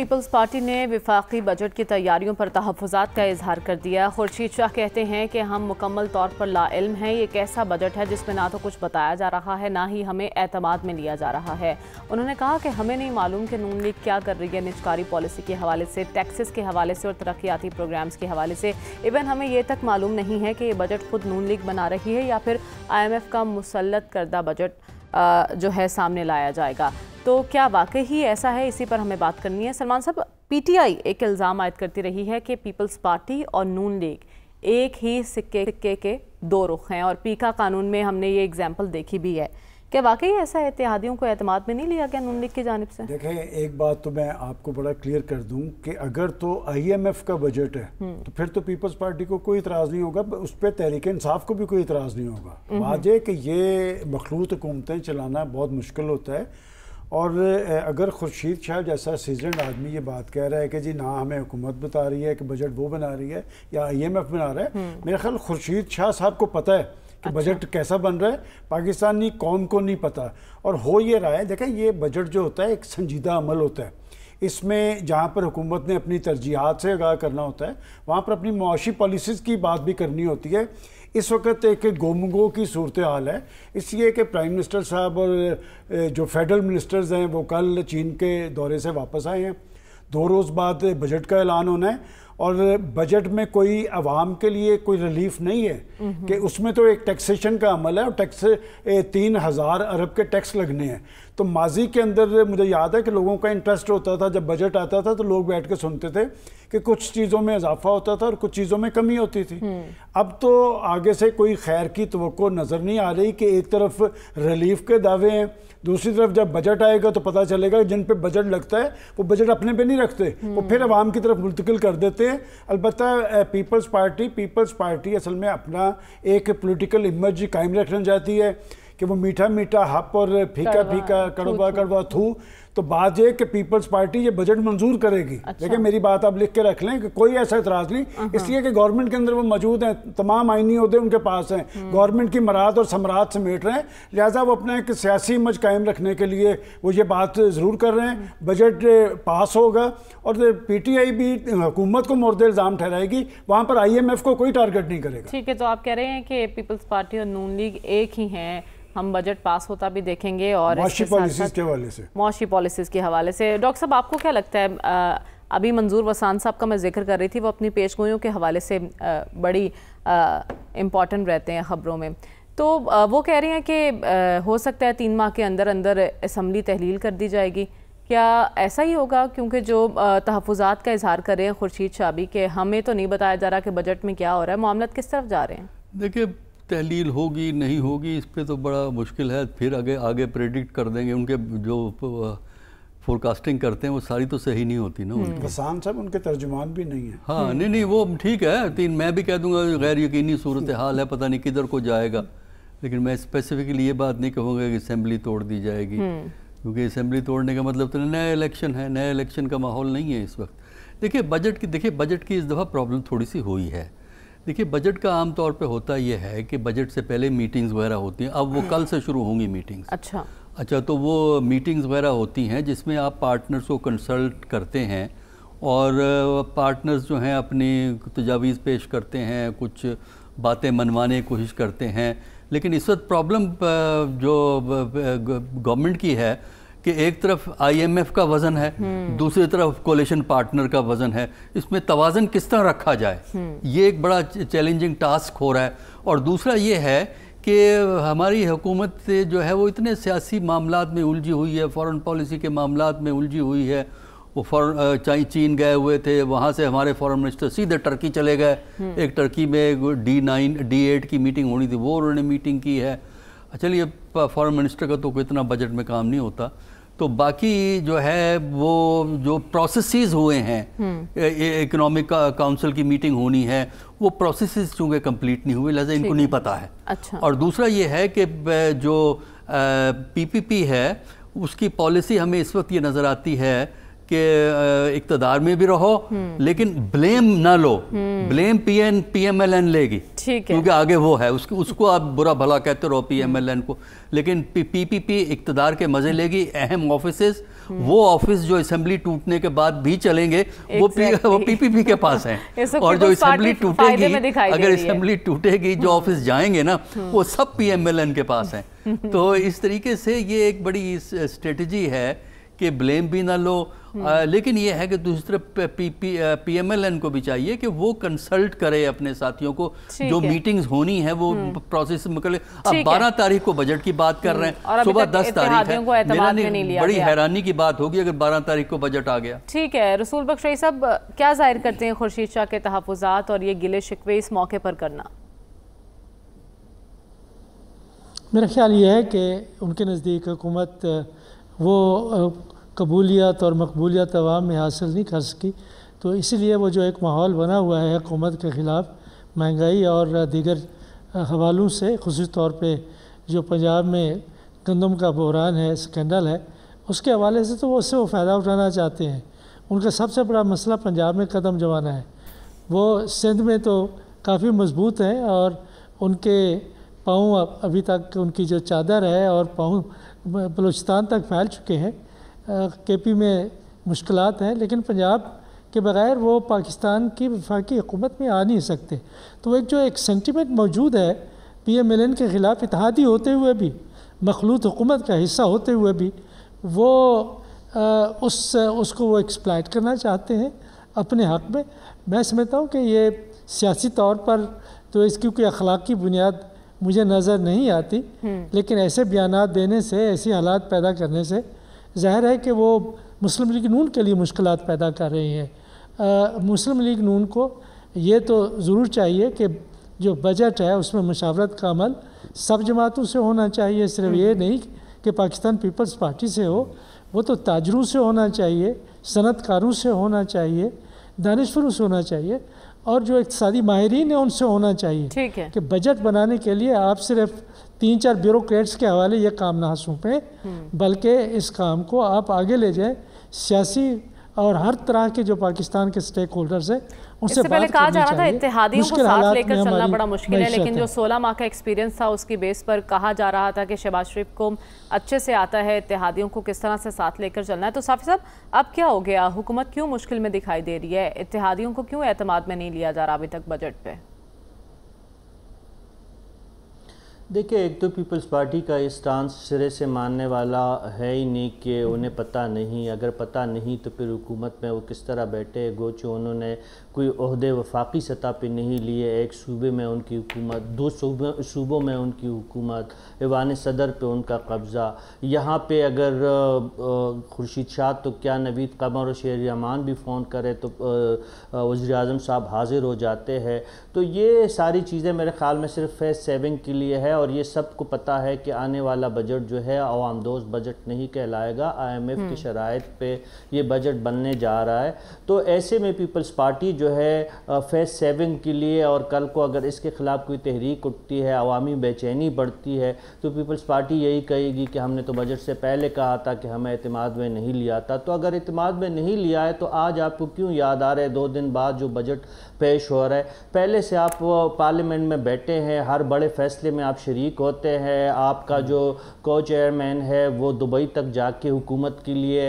Peoples party ने विफाकी budget की तैयारियों पर तहफात का इजहार कर दिया खुर्शीद शाह कहते हैं कि हम मुकम्मल तौर पर लाइल्म हैं ये कैसा ऐसा बजट है जिसमें ना तो कुछ बताया जा रहा है ना ही हमें एतमाद में लिया जा रहा है उन्होंने कहा कि हमें नहीं मालूम कि नून लीग क्या कर रही है निजकारी पॉलिसी के हवाले से टैक्सेस के हवाले से और तरक्याती प्रोग्राम्स के हवाले से इवन हमें ये तक मालूम नहीं है कि ये बजट खुद नून लीग बना रही है या फिर आई एम एफ का मुसलत करदा बजट जो है सामने लाया जाएगा तो क्या वाकई ही ऐसा है इसी पर हमें बात करनी है सलमान साहब पीटीआई एक इल्ज़ाम आयद करती रही है कि पीपल्स पार्टी और नून लीग एक ही सिक्के सिक्के के दो रुख हैं और पीका कानून में हमने ये एग्जाम्पल देखी भी है क्या वाकई ऐसा इतिहादियों को अहतम में नहीं लिया गया नून लीग की जानब से देखें एक बात तो मैं आपको बड़ा क्लियर कर दूं कि अगर तो आई एम एफ का बजट है हम्म। तो फिर तो पीपल्स पार्टी को कोई इतराज़ नहीं होगा उस पर तहरीक इंसाफ को भी कोई इतराज़ नहीं होगा हम्म। बात यह कि ये मखलूत हुकूमतें चलाना बहुत मुश्किल होता है और अगर खुर्शीद शाह जैसा सीजन आदमी ये बात कह रहा है कि जी ना हमें हुकूमत बता रही है कि बजट वो बना रही है या आई एम एफ बना रहा है हम्म। मेरा ख्याल खुर्शीद शाह साहब को पता है कि अच्छा। बजट कैसा बन रहा है पाकिस्तानी कौम को नहीं पता और हो ये रहा है देखें ये बजट जो होता है एक संजीदा अमल होता है इसमें जहाँ पर हुकूमत ने अपनी तरजीहत से आगाह करना होता है वहाँ पर अपनी मुआशी पॉलिसीज़ की बात भी करनी होती है इस वक्त एक गोमगो की सूरत हाल है इसलिए कि प्राइम मिनिस्टर साहब और जो फेडरल मिनिस्टर्स हैं वो कल चीन के दौरे से वापस आए हैं दो रोज़ बाद बजट का ऐलान होना है और बजट में कोई आवाम के लिए कोई रिलीफ नहीं है कि उसमें तो एक टैक्सेशन का अमल है और टैक्स तीन हज़ार अरब के टैक्स लगने हैं तो माजी के अंदर मुझे याद है कि लोगों का इंटरेस्ट होता था जब बजट आता था तो लोग बैठ के सुनते थे कि कुछ चीज़ों में इजाफा होता था और कुछ चीज़ों में कमी होती थी हम्म। अब तो आगे से कोई खैर की तो नज़र नहीं आ रही कि एक तरफ रिलीफ के दावे हैं दूसरी तरफ जब बजट आएगा तो पता चलेगा जिन पे बजट लगता है वो बजट अपने पे नहीं रखते वो हम्म। फिर आवाम की तरफ मुंतकिल कर देते हैं अलबत् पीपल्स पार्टी पीपल्स पार्टी असल में अपना एक पॉलिटिकल इमेज कायम रखना चाहती है कि वो मीठा मीठा हप और फीका फीका कड़वा कड़वा थू तो बात यह कि पीपल्स पार्टी ये बजट मंजूर करेगी अच्छा। लेकिन मेरी बात आप लिख के रख लें कि कोई ऐसा इतराज नहीं हाँ, हाँ। इसलिए कि गवर्नमेंट के अंदर वो मौजूद हैं तमाम आइनी अहदे उनके पास हैं गवर्नमेंट हम्म। की मराद और से समेट रहे हैं लिहाजा वो अपना एक सियासी मज कायम रखने के लिए वो ये बात ज़रूर कर रहे हैं बजट हम्म। पास होगा और पी टी आई भी हुकूमत को मोरद इल्ज़ाम ठहराएगी वहाँ पर आई एम एफ को कोई टारगेट नहीं करेगा ठीक है तो आप कह रहे हैं कि पीपल्स पार्टी और नून लीग एक ही हैं हम बजट पास होता भी देखेंगे और पॉलिसी के वाले से पॉलिसीज़ के हवाले से डॉक्टर साहब आपको क्या लगता है आ, अभी मंजूर वसान साहब का मैं जिक्र कर रही थी वो अपनी पेशगोइयों के हवाले से आ, बड़ी इम्पॉर्टेंट रहते हैं ख़बरों में तो आ, वो कह रही हैं कि हो सकता है तीन माह के अंदर अंदर इसम्बली तहलील कर दी जाएगी क्या ऐसा ही होगा क्योंकि जो तहफात का इजहार कर रहे हैं खुर्शीद शाबी के हमें तो नहीं बताया जा रहा कि बजट में क्या हो रहा है मामला किस तरफ जा रहे हैं देखिए तहलील होगी नहीं होगी इस पर तो बड़ा मुश्किल है फिर आगे आगे प्रेडिक्ट कर देंगे उनके जो फोरकास्टिंग करते हैं वो सारी तो सही नहीं होती ना किसान साहब उनके तर्जुमान भी नहीं है हाँ नहीं नहीं वो ठीक है तीन मैं भी कह दूंगा गैर यकीनी सूरत हाल है पता नहीं किधर को जाएगा लेकिन मैं स्पेसिफिकली ये बात नहीं कहूँगा कि असम्बली तोड़ दी जाएगी हम्म। क्योंकि असम्बली तोड़ने का मतलब तो नया इलेक्शन है नया इलेक्शन का माहौल नहीं है इस वक्त देखिए बजट की देखिए बजट की इस दफ़ा प्रॉब्लम थोड़ी सी हुई है देखिए बजट का आम तौर पे होता यह है कि बजट से पहले मीटिंग्स वगैरह होती हैं अब वो कल से शुरू होंगी मीटिंग्स अच्छा अच्छा तो वो मीटिंग्स वगैरह होती हैं जिसमें आप पार्टनर्स को कंसल्ट करते हैं और पार्टनर्स जो हैं अपनी तजावीज़ पेश करते हैं कुछ बातें मनवाने की कोशिश करते हैं लेकिन इस वक्त प्रॉब्लम जो गवर्नमेंट की है कि एक तरफ आईएमएफ का वजन है हम्म। दूसरी तरफ कोलेशन पार्टनर का वजन है इसमें तोज़न किस तरह रखा जाए हम्म। ये एक बड़ा चैलेंजिंग टास्क हो रहा है और दूसरा ये है कि हमारी हुकूमत जो है वो इतने सियासी मामला में उलझी हुई है फ़ॉरन पॉलिसी के मामला में उलझी हुई है वो फॉरन चाहे चीन गए हुए थे वहाँ से हमारे फॉरेन मिनिस्टर सीधे टर्की चले गए हम्म। एक टर्की में डी नाइन डी एट की मीटिंग होनी थी वो उन्होंने मीटिंग की है चलिए फॉरेन मिनिस्टर का तो कोई इतना बजट में काम नहीं होता तो बाकी जो है वो जो प्रोसेसेस हुए हैं इकोनॉमिक हम्म। काउंसिल की मीटिंग होनी है वो प्रोसेसेस चूंकि कंप्लीट नहीं हुए लिहाजा इनको नहीं पता है अच्छा और दूसरा ये है कि जो पीपीपी है उसकी पॉलिसी हमें इस वक्त ये नज़र आती है कि इकतदार में भी रहो हम्म। लेकिन ब्लेम ना लो हम्म। Blame PN PMLN P M L N लेगी ठीक है क्योंकि आगे वो है उसको उसको आप बुरा भला कहते रहो पी एम एल एन को लेकिन पी पी पी, पी इकतदार के मजे लेगी अहम ऑफिस हम्म। वो ऑफिस जो असेंबली टूटने के बाद भी चलेंगे वो पी वो पीपीपी के पास है और जो असेंबली टूटेगी अगर असेंबली टूटेगी जो ऑफिस जाएंगे ना वो सब पीएमएलएन के पास है तो इस तरीके से ये एक बड़ी स्ट्रेटजी है कि ब्लेम भी ना लो हम्म। लेकिन ये है कि दूसरे P, P, P M L N को भी चाहिए कि वो कंसल्ट करे अपने साथियों को जो मीटिंग्स होनी हम्म। है वो प्रोसेस मतलब अब बारह तारीख को बजट की बात कर रहे हैं हम्म, सुबह दस तारीख है बड़ी हैरानी की बात होगी अगर बारह तारीख को बजट आ गया ठीक है रसूल बख्शी साहब क्या जाहिर करते हैं खुर्शीद शाह के तहफात और ये गिले शिकवे इस मौके पर करना मेरा ख्याल ये है कि उनके नज़दीक हुकूमत वो कबूलियत और मकबूलियत आवाम में हासिल नहीं कर सकी तो इसलिए वो जो एक माहौल बना हुआ है हुकूमत के ख़िलाफ़ महंगाई और दीगर हवालों से खसूस तौर पर जो पंजाब में गंदम का बहरान है स्कैंडल है उसके हवाले से तो वो उससे वो फ़ायदा उठाना चाहते हैं उनका सबसे बड़ा मसला पंजाब में कदम जमाना है वो सिंध में तो काफ़ी मजबूत हैं और उनके पाँव अभी तक उनकी जो चादर है और पाँव बलूचिस्तान तक फैल चुके हैं के पी में मुश्किल हैं लेकिन पंजाब के बग़ैर वो पाकिस्तान की वफाकी हुकूमत में आ नहीं सकते तो एक जो एक सेंटिमेंट मौजूद है पी एम एल एन के ख़िलाफ़ इतिहादी होते हुए भी मखलूत हुकूमत का हिस्सा होते हुए भी वो आ, उस उसको वो एक्सप्लाइट करना चाहते हैं अपने हक़ में मैं समझता हूँ कि ये सियासी तौर पर तो इसकी कोई की बुनियाद मुझे नज़र नहीं आती हम्म। लेकिन ऐसे बयान देने से ऐसी हालात पैदा करने से ज़ाहिर है कि वो मुस्लिम लीग नून के लिए मुश्किल पैदा कर रही हैं मुस्लिम लीग नून को ये तो ज़रूर चाहिए कि जो बजट है उसमें मशावरत का अमल सब जमातों से होना चाहिए सिर्फ ये नहीं कि पाकिस्तान पीपल्स पार्टी से हो वो तो ताजरों से होना चाहिए सनतकारों से होना चाहिए दानश्वरों से होना चाहिए और जो इकतदी माहरीन है उनसे होना चाहिए ठीक है कि बजट बनाने के लिए आप सिर्फ तीन चार ब्यूरोक्रेट्स के हवाले ये काम ना सौंपें हम्म। बल्कि इस काम को आप आगे ले जाएं सियासी और हर तरह के जो पाकिस्तान के स्टेक होल्डर्स हैं उससे पहले कहा जा रहा था इतिहादियों को साथ लेकर चलना बड़ा मुश्किल है लेकिन जो 16 माह का एक्सपीरियंस था उसकी बेस पर कहा जा रहा था कि शहबाज शरीफ को अच्छे से आता है इतिहादियों को किस तरह से साथ लेकर चलना है तो साफी साहब अब क्या हो गया हुकूमत क्यों मुश्किल में दिखाई दे रही है इतिहादियों को क्यों एतम में नहीं लिया जा रहा अभी तक बजट पर देखिए एक तो पीपल्स पार्टी का इस सिरे से मानने वाला है ही नहीं कि उन्हें पता नहीं अगर पता नहीं तो फिर हुकूमत में वो किस तरह बैठे गोचो उन्होंने कोई अहदे वफाकी सतह पर नहीं लिए एक सूबे में उनकी हुकूमत दो सूबों में उनकी हुकूमत ईवान सदर पर उनका कब्ज़ा यहाँ पर अगर खुर्शीद शाह तो क्या नवीद कमर और शेर यमान भी फ़ोन करे तो वज़ी अजम साहब हाज़िर हो जाते हैं तो ये सारी चीज़ें मेरे ख्याल में सिर्फ फेस सेविंग के लिए है और ये सबको पता है कि आने वाला बजट जो है आवाम दोस्त बजट नहीं कहलाएगा आईएमएफ की हम्म। शराइ पे ये बजट बनने जा रहा है तो ऐसे में पीपल्स पार्टी जो है फेस सेविंग के लिए और कल को अगर इसके ख़िलाफ़ कोई तहरीक उठती है अवामी बेचैनी बढ़ती है तो पीपल्स पार्टी यही कहेगी कि हमने तो बजट से पहले कहा था कि हमें अतमाद में नहीं लिया था तो अगर अतमाद में नहीं लिया है तो आज आपको क्यों याद आ रहा है दो दिन बाद जो बजट पेश हो रहा है पहले से आप पार्लियामेंट में बैठे हैं हर बड़े फैसले में आप शरीक होते हैं आपका जो को चेयरमैन है वो दुबई तक जाके हुकूमत के लिए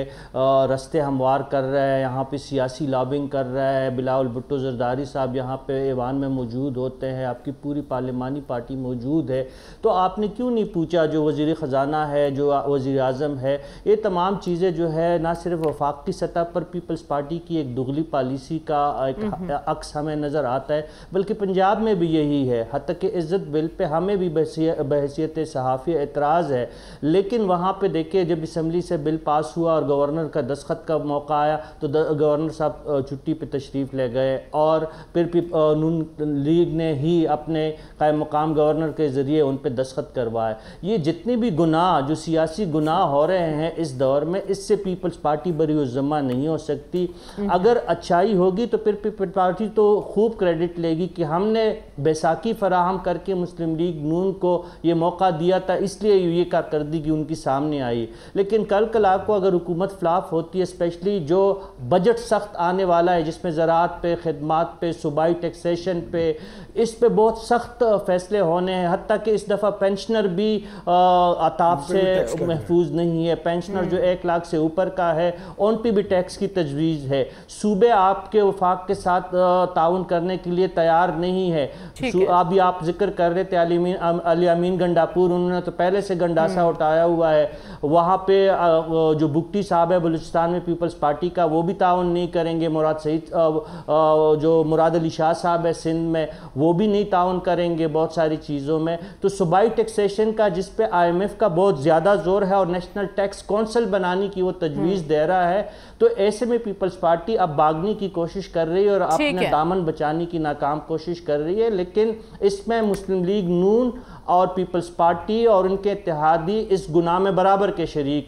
रस्ते हमवार कर रहा है यहाँ पे सियासी लॉबिंग कर रहा है बिलावल भुट्टो जरदारी साहब यहाँ पे ईवान में मौजूद होते हैं आपकी पूरी पार्लिमानी पार्टी मौजूद है तो आपने क्यों नहीं पूछा जो वज़ी ख़जाना है जो वज़ी अजम है ये तमाम चीज़ें जो है ना सिर्फ वफाक की सतह पर पीपल्स पार्टी की एक दुगली पॉलिसी का एक हम्म, हम्म। अक्स हमें नज़र आता है बल्कि पंजाब में भी यही है हती कि इज़्ज़त बिल पर हमें भी बहसीत सहाफ़ी एतराज़ है लेकिन वहाँ पर देखिए जब इसम्बली से बिल पास हुआ और गवर्नर का दस्खत का मौका आया तो गवर्नर साहब छुट्टी पर तशरीफ़ ले गए और फिर नून लीग ने ही अपने कायम मकाम गवर्नर के ज़रिए उन पर दस्खत करवाए ये जितने भी गुनाह जो सियासी गुनाह हो रहे हैं इस दौर में इससे पीपल्स पार्टी बरी उजमा नहीं हो सकती हम्म। अगर अच्छाई होगी तो फिर पीपल पार्टी तो खूब क्रेडिट लेगी कि हमने बैसाखी फराहम करके मुस्लिम लीग नून रसूल को ये मौका दिया था इसलिए ये कारकर्दगी उनकी सामने आई लेकिन कल कल आपको अगर हुकूमत फ्लाफ होती है स्पेशली जो बजट सख्त आने वाला है जिसमें ज़रात पे खदमात पे सूबाई टैक्सेशन पे इस पे बहुत सख्त फैसले होने हैं हती कि इस दफ़ा पेंशनर भी अताब से महफूज नहीं है पेंशनर जो एक लाख से ऊपर का है उन पर भी टैक्स की तजवीज़ है सूबे आपके वफाक के साथ ताउन करने के लिए तैयार नहीं है अभी आप जिक्र कर रहे थे अलियामीन गंडापुर उन्होंने तो पहले से गंडासा हम्म। उठाया हुआ है वहाँ पे जो बुगटी साहब है बलूचिस्तान में पीपल्स पार्टी का वो भी ताउन नहीं करेंगे मुराद सईद जो मुराद अली शाह साहब है सिंध में वो भी नहीं ताउन करेंगे बहुत सारी चीज़ों में तो सूबाई टैक्सेशन का जिस पे आईएमएफ का बहुत ज़्यादा जोर है और नेशनल टैक्स कौंसिल बनाने की वो तजवीज़ हम्म। दे रहा है तो ऐसे में पीपल्स पार्टी अब भागने की कोशिश कर रही है और अपने दामन बचाने की नाकाम कोशिश कर रही है लेकिन इसमें मुस्लिम लीग नून और पीपल्स पार्टी और उनके इतिहादी इस गुनाह में बराबर के शरीक